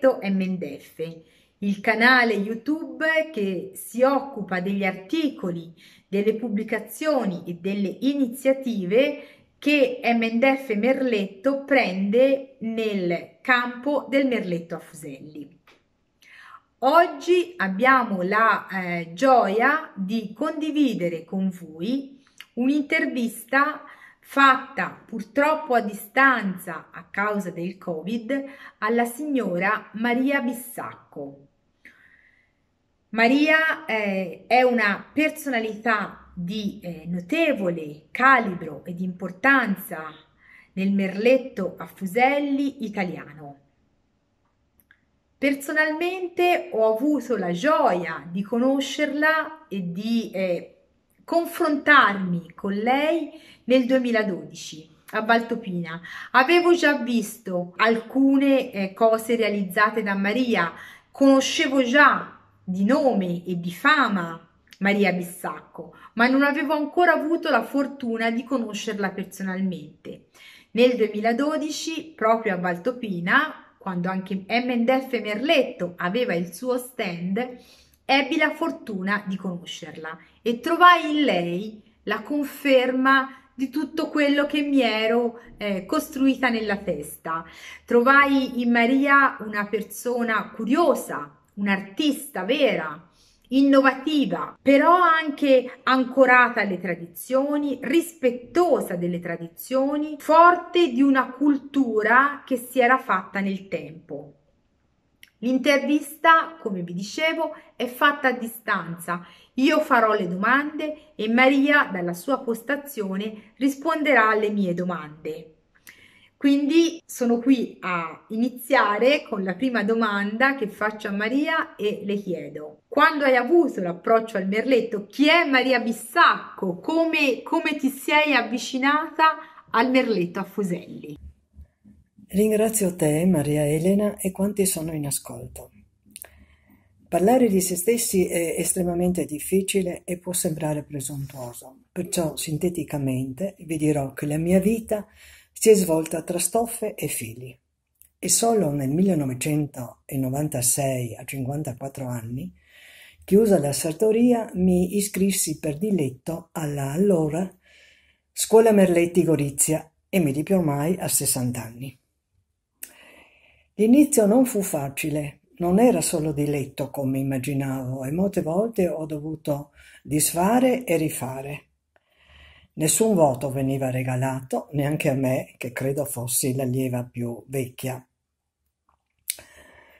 progetto MNDF, il canale YouTube che si occupa degli articoli, delle pubblicazioni e delle iniziative che MNDF Merletto prende nel campo del merletto a fuselli. Oggi abbiamo la eh, gioia di condividere con voi un'intervista fatta purtroppo a distanza a causa del Covid alla signora Maria Bissacco. Maria eh, è una personalità di eh, notevole calibro ed importanza nel merletto a fuselli italiano. Personalmente ho avuto la gioia di conoscerla e di eh, confrontarmi con lei nel 2012 a Valtopina. Avevo già visto alcune eh, cose realizzate da Maria, conoscevo già di nome e di fama Maria Bissacco, ma non avevo ancora avuto la fortuna di conoscerla personalmente. Nel 2012, proprio a Valtopina, quando anche MNDF Merletto aveva il suo stand, ebbi la fortuna di conoscerla e trovai in lei la conferma di tutto quello che mi ero eh, costruita nella testa. Trovai in Maria una persona curiosa, un'artista vera, innovativa, però anche ancorata alle tradizioni, rispettosa delle tradizioni, forte di una cultura che si era fatta nel tempo. L'intervista, come vi dicevo, è fatta a distanza. Io farò le domande e Maria, dalla sua postazione, risponderà alle mie domande. Quindi sono qui a iniziare con la prima domanda che faccio a Maria e le chiedo: quando hai avuto l'approccio al merletto, chi è Maria Bissacco? Come, come ti sei avvicinata al merletto a Fuselli? Ringrazio te, Maria Elena, e quanti sono in ascolto. Parlare di se stessi è estremamente difficile e può sembrare presuntuoso, perciò sinteticamente vi dirò che la mia vita si è svolta tra stoffe e fili. E solo nel 1996, a 54 anni, chiusa la sartoria, mi iscrissi per diletto alla allora Scuola Merletti Gorizia e mi diplomai a 60 anni. L'inizio non fu facile, non era solo diletto come immaginavo e molte volte ho dovuto disfare e rifare. Nessun voto veniva regalato, neanche a me, che credo fossi l'allieva più vecchia.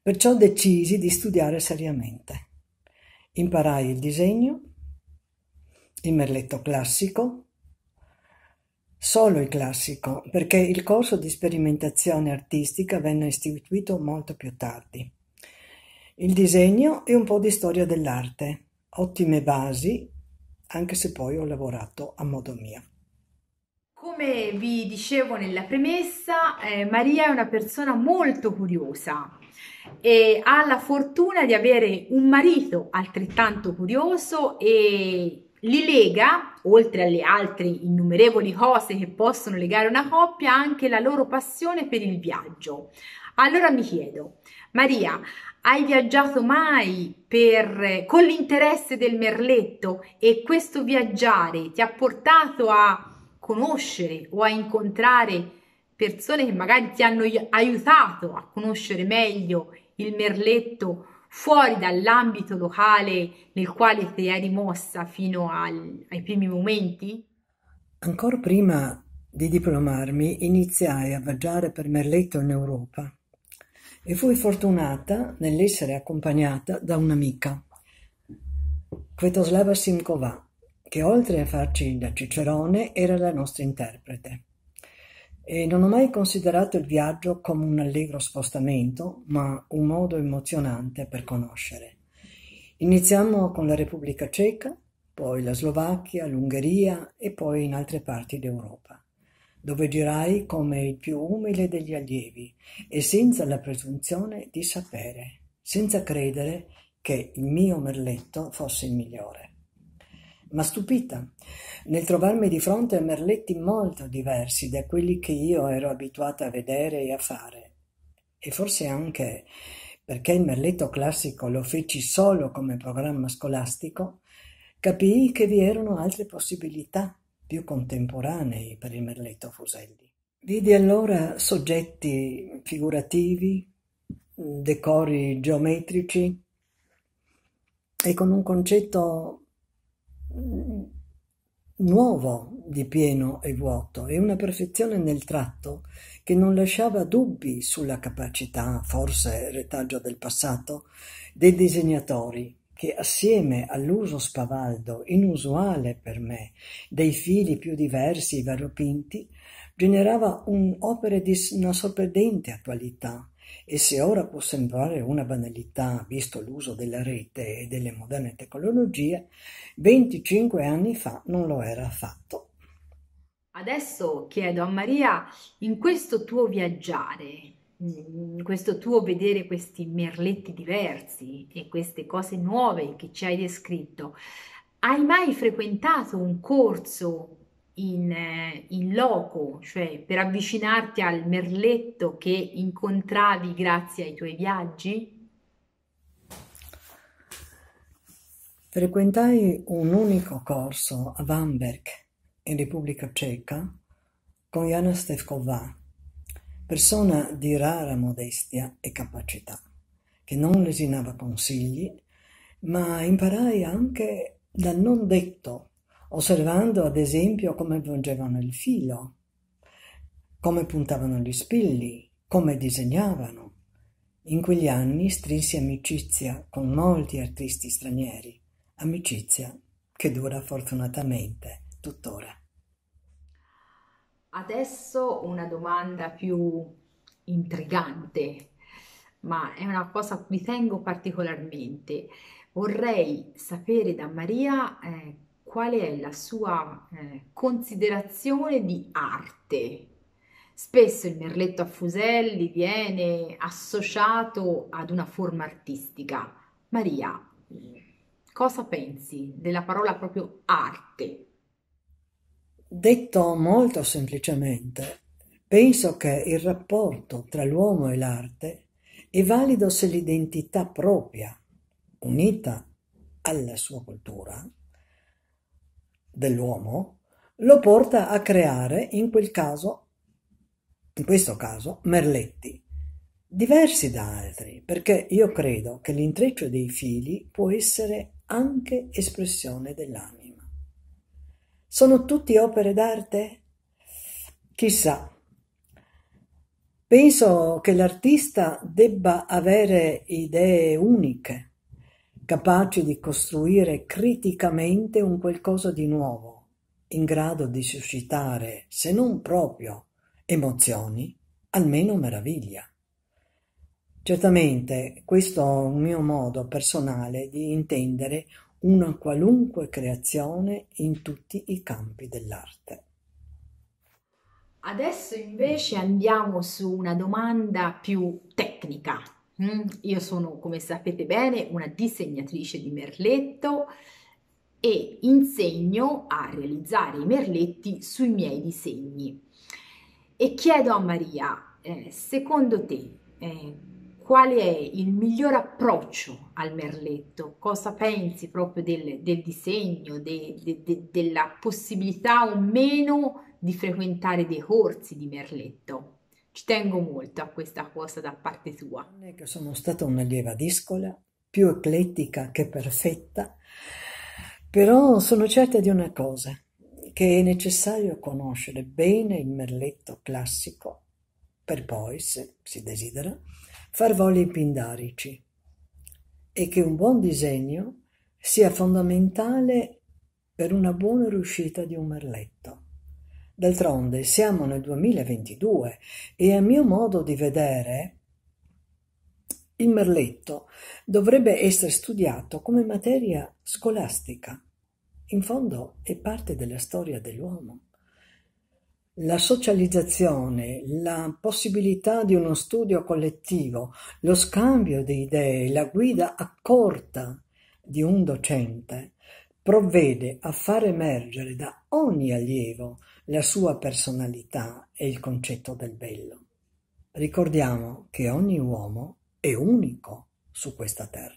Perciò decisi di studiare seriamente. Imparai il disegno, il merletto classico, Solo il classico, perché il corso di sperimentazione artistica venne istituito molto più tardi. Il disegno e un po' di storia dell'arte, ottime basi, anche se poi ho lavorato a modo mio. Come vi dicevo nella premessa, eh, Maria è una persona molto curiosa e ha la fortuna di avere un marito altrettanto curioso e li lega, oltre alle altre innumerevoli cose che possono legare una coppia, anche la loro passione per il viaggio. Allora mi chiedo, Maria, hai viaggiato mai per, con l'interesse del merletto e questo viaggiare ti ha portato a conoscere o a incontrare persone che magari ti hanno aiutato a conoscere meglio il merletto? fuori dall'ambito locale nel quale ti eri mossa fino al, ai primi momenti? Ancora prima di diplomarmi iniziai a viaggiare per merletto in Europa e fui fortunata nell'essere accompagnata da un'amica, Kvetoslava Simkova, che oltre a farci da Cicerone era la nostra interprete. E non ho mai considerato il viaggio come un allegro spostamento, ma un modo emozionante per conoscere. Iniziamo con la Repubblica Ceca, poi la Slovacchia, l'Ungheria e poi in altre parti d'Europa, dove girai come il più umile degli allievi e senza la presunzione di sapere, senza credere che il mio merletto fosse il migliore ma stupita nel trovarmi di fronte a merletti molto diversi da quelli che io ero abituata a vedere e a fare. E forse anche perché il merletto classico lo feci solo come programma scolastico, capii che vi erano altre possibilità più contemporanee per il merletto Fuselli. Vidi allora soggetti figurativi, decori geometrici e con un concetto nuovo di pieno e vuoto e una perfezione nel tratto che non lasciava dubbi sulla capacità, forse retaggio del passato, dei disegnatori che assieme all'uso spavaldo, inusuale per me, dei fili più diversi e variopinti, generava un'opera di una sorprendente attualità, e se ora può sembrare una banalità, visto l'uso della rete e delle moderne tecnologie, 25 anni fa non lo era affatto. Adesso chiedo a Maria, in questo tuo viaggiare, in questo tuo vedere questi merletti diversi e queste cose nuove che ci hai descritto, hai mai frequentato un corso, in, eh, in, loco, cioè per avvicinarti al merletto che incontravi grazie ai tuoi viaggi? Frequentai un unico corso a Vamberg, in Repubblica Ceca, con Jana Stevková, persona di rara modestia e capacità, che non lesinava consigli, ma imparai anche dal non detto osservando ad esempio come volgevano il filo, come puntavano gli spilli, come disegnavano. In quegli anni strinsi amicizia con molti artisti stranieri, amicizia che dura fortunatamente tuttora. Adesso una domanda più intrigante, ma è una cosa a cui tengo particolarmente. Vorrei sapere da Maria eh, qual è la sua eh, considerazione di arte. Spesso il merletto a fuselli viene associato ad una forma artistica. Maria, cosa pensi della parola proprio arte? Detto molto semplicemente, penso che il rapporto tra l'uomo e l'arte è valido se l'identità propria, unita alla sua cultura, dell'uomo lo porta a creare in quel caso, in questo caso, merletti diversi da altri, perché io credo che l'intreccio dei fili può essere anche espressione dell'anima. Sono tutti opere d'arte? Chissà. Penso che l'artista debba avere idee uniche, capace di costruire criticamente un qualcosa di nuovo, in grado di suscitare, se non proprio emozioni, almeno meraviglia. Certamente questo è un mio modo personale di intendere una qualunque creazione in tutti i campi dell'arte. Adesso invece andiamo su una domanda più tecnica, Mm, io sono, come sapete bene, una disegnatrice di merletto e insegno a realizzare i merletti sui miei disegni. E chiedo a Maria, eh, secondo te, eh, qual è il miglior approccio al merletto? Cosa pensi proprio del, del disegno, de, de, de, della possibilità o meno di frequentare dei corsi di merletto? Ci tengo molto a questa cosa da parte sua. Sono stata un'allieva discola, più eclettica che perfetta, però sono certa di una cosa, che è necessario conoscere bene il merletto classico per poi, se si desidera, far voli pindarici e che un buon disegno sia fondamentale per una buona riuscita di un merletto. D'altronde siamo nel 2022 e a mio modo di vedere il merletto dovrebbe essere studiato come materia scolastica. In fondo è parte della storia dell'uomo. La socializzazione, la possibilità di uno studio collettivo, lo scambio di idee, la guida accorta di un docente provvede a far emergere da ogni allievo la sua personalità e il concetto del bello. Ricordiamo che ogni uomo è unico su questa terra.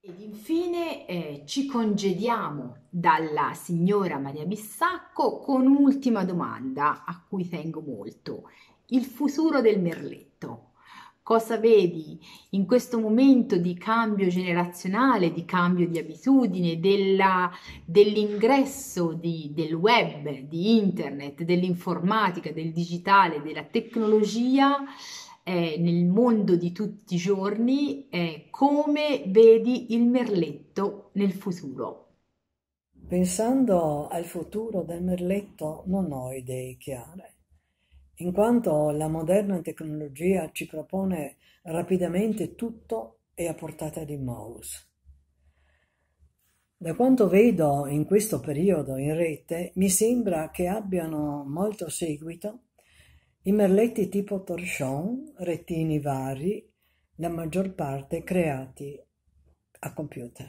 Ed infine eh, ci congediamo dalla signora Maria Bissacco con un'ultima domanda a cui tengo molto, il futuro del merletto. Cosa vedi in questo momento di cambio generazionale, di cambio di abitudine, della, dell'ingresso di, del web, di internet, dell'informatica, del digitale, della tecnologia eh, nel mondo di tutti i giorni? Eh, come vedi il merletto nel futuro? Pensando al futuro del merletto non ho idee chiare in quanto la moderna tecnologia ci propone rapidamente tutto e a portata di mouse. Da quanto vedo in questo periodo in rete, mi sembra che abbiano molto seguito i merletti tipo torchon, rettini vari, la maggior parte creati a computer.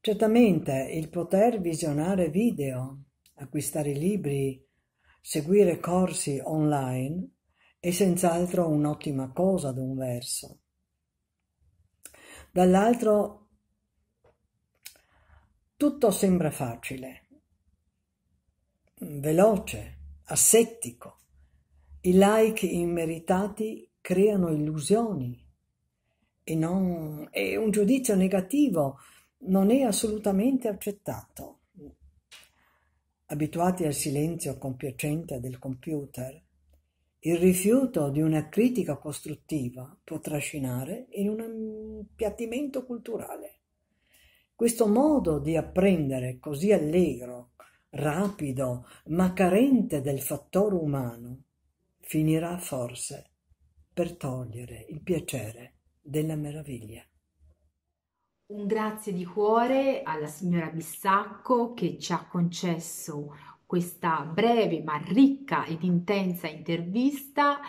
Certamente il poter visionare video, acquistare libri, Seguire corsi online è senz'altro un'ottima cosa un verso. Dall'altro tutto sembra facile, veloce, assettico. I like immeritati creano illusioni e, non, e un giudizio negativo non è assolutamente accettato abituati al silenzio compiacente del computer, il rifiuto di una critica costruttiva può trascinare in un appiattimento culturale. Questo modo di apprendere così allegro, rapido, ma carente del fattore umano, finirà forse per togliere il piacere della meraviglia. Un grazie di cuore alla signora Bissacco che ci ha concesso questa breve ma ricca ed intensa intervista.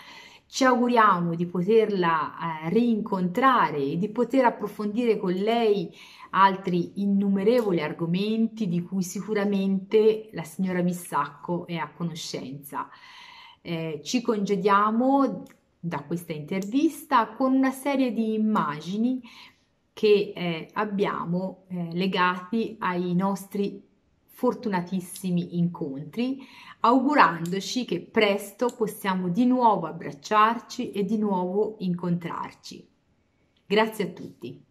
Ci auguriamo di poterla eh, rincontrare e di poter approfondire con lei altri innumerevoli argomenti di cui sicuramente la signora Bissacco è a conoscenza. Eh, ci congediamo da questa intervista con una serie di immagini che eh, abbiamo eh, legati ai nostri fortunatissimi incontri, augurandoci che presto possiamo di nuovo abbracciarci e di nuovo incontrarci. Grazie a tutti.